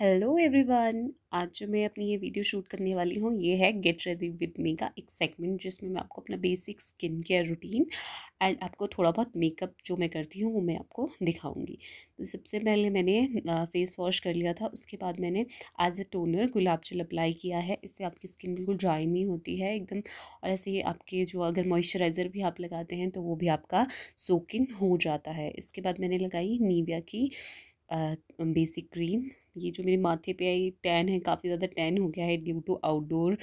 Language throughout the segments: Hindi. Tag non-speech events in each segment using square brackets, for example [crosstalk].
हेलो एवरीवन आज जो मैं अपनी ये वीडियो शूट करने वाली हूँ ये है गेट रेडी विद मी का एक सेगमेंट जिसमें मैं आपको अपना basic skin care routine and आपको थोड़ा बहुत मेकअप जो मैं करती हूँ वो मैं आपको दिखाऊंगी तो सबसे पहले मैंने फेस वॉश कर लिया था उसके बाद मैंने एज ए टोनर गुलाब जल अप्लाई किया है इससे आपकी स्किन बिल्कुल ड्राई नहीं होती है एकदम और ऐसे ही आपके जो अगर मॉइस्चराइज़र भी आप लगाते हैं तो वो भी आपका सोकिन हो जाता है इसके बाद मैंने लगाई नीविया की बेसिक क्रीम ये जो मेरे माथे पे आई टैन है काफ़ी ज़्यादा टैन हो गया है ड्यू टू आउटडोर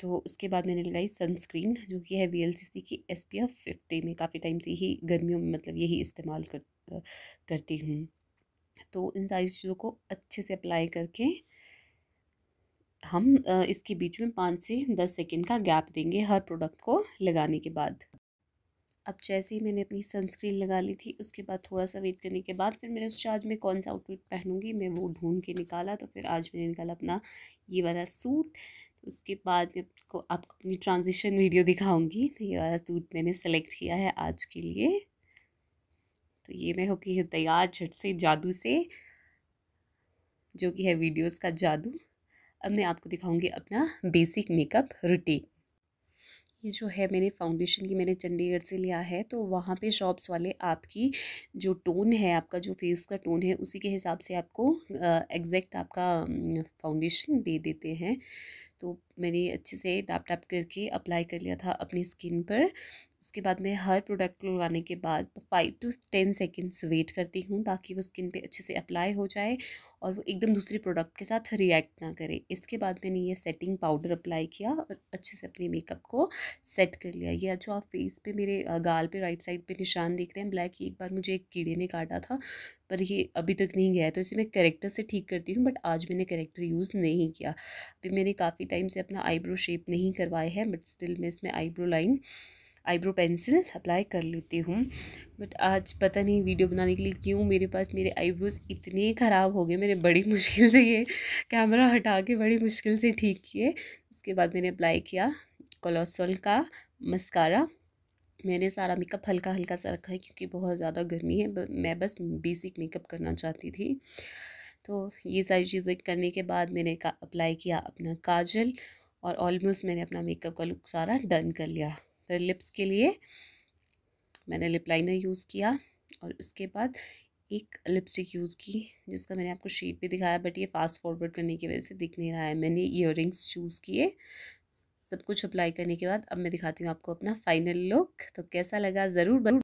तो उसके बाद मैंने लगाई सनस्क्रीन जो कि है वी की एस पी एफ फिफ्टी में काफ़ी टाइम से यही गर्मियों में मतलब यही इस्तेमाल कर करती हूँ तो इन सारी चीज़ों को अच्छे से अप्लाई करके हम इसके बीच में पाँच से दस सेकेंड का गैप देंगे हर प्रोडक्ट को लगाने के बाद अब जैसे ही मैंने अपनी सनस्क्रीन लगा ली थी उसके बाद थोड़ा सा वेट करने के बाद फिर मैंने सोचा आज मैं कौन सा आउटफिट पहनूंगी मैं वो ढूंढ के निकाला तो फिर आज मैंने निकाला अपना ये वाला सूट तो उसके बाद मैं आपको आपको अपनी ट्रांजिशन वीडियो दिखाऊँगी तो ये वाला सूट मैंने सेलेक्ट किया है आज के लिए तो ये मैं होके है तैयार झट से जादू से जो कि है वीडियोज़ का जादू अब मैं आपको दिखाऊंगी अपना बेसिक मेकअप रूटीन ये जो है मैंने फाउंडेशन की मैंने चंडीगढ़ से लिया है तो वहाँ पे शॉप्स वाले आपकी जो टोन है आपका जो फेस का टोन है उसी के हिसाब से आपको एग्जैक्ट आपका फाउंडेशन दे देते हैं तो मैंने अच्छे से टैप टैप करके अप्लाई कर लिया था अपनी स्किन पर उसके बाद मैं हर प्रोडक्ट को लगाने के बाद five to ten seconds wait करती हूँ ताकि वो स्किन पे अच्छे से अप्लाई हो जाए और वो एकदम दूसरे प्रोडक्ट के साथ रिएक्ट ना करे इसके बाद मैंने ये सेटिंग पाउडर अप्लाई किया और अच्छे से अपने मेकअप को सेट कर लिया ये जो आप फेस पे मेरे गाल पे राइट साइड पे निशान देख रहे हैं ब्लैक एक बार मुझे एक कीड़े ने काटा था पर ये अभी तक नहीं गया है तो इसे मैं करेक्टर से ठीक करती हूँ बट आज मैंने करेक्टर यूज़ नहीं किया अभी मैंने काफ़ी टाइम से अपना आईब्रो शेप नहीं करवाया है बट स्टिल मैं इसमें eyebrow line eyebrow pencil apply कर लेती हूँ बट आज पता नहीं वीडियो बनाने के लिए क्यों मेरे पास मेरे आईब्रोज इतने ख़राब हो गए मैंने बड़ी [laughs] मुश्किल से ये कैमरा हटा के बड़ी मुश्किल से ठीक किए उसके बाद मैंने अप्लाई किया कोलोसोल का मस्कारा मैंने सारा मेकअप हल्का हल्का सा रखा है क्योंकि बहुत ज़्यादा गर्मी है मैं बस बेसिक मेकअप करना चाहती थी तो ये सारी चीज़ें करने के बाद मैंने का अप्लाई किया अपना काजल और ऑलमोस्ट मैंने अपना मेकअप का लुक सारा डन कर लिया फिर लिप्स के लिए मैंने लिप लाइनर यूज़ किया और उसके बाद एक लिपस्टिक यूज़ की जिसका मैंने आपको शेप भी दिखाया बट ये फास्ट फॉरवर्ड करने की वजह से दिख नहीं रहा है मैंने ईयर चूज़ किए सब कुछ अप्लाई करने के बाद अब मैं दिखाती हूँ आपको अपना फाइनल लुक तो कैसा लगा ज़रूर